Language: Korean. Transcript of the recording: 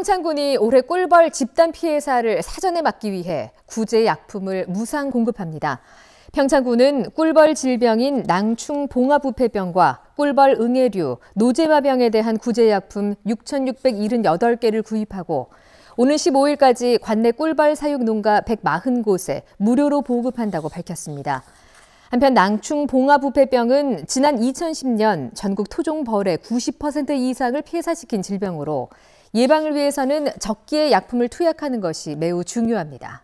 평창군이 올해 꿀벌 집단 피해 사를 사전에 막기 위해 구제 약품을 무상 공급합니다. 평창군은 꿀벌 질병인 낭충 봉화부패병과 꿀벌 응애류, 노제마병에 대한 구제약품 6,678개를 구입하고 오는 15일까지 관내 꿀벌 사육 농가 140곳에 무료로 보급한다고 밝혔습니다. 한편 낭충 봉화 부패병은 지난 2010년 전국 토종 벌의 90% 이상을 폐사시킨 질병으로 예방을 위해서는 적기에 약품을 투약하는 것이 매우 중요합니다.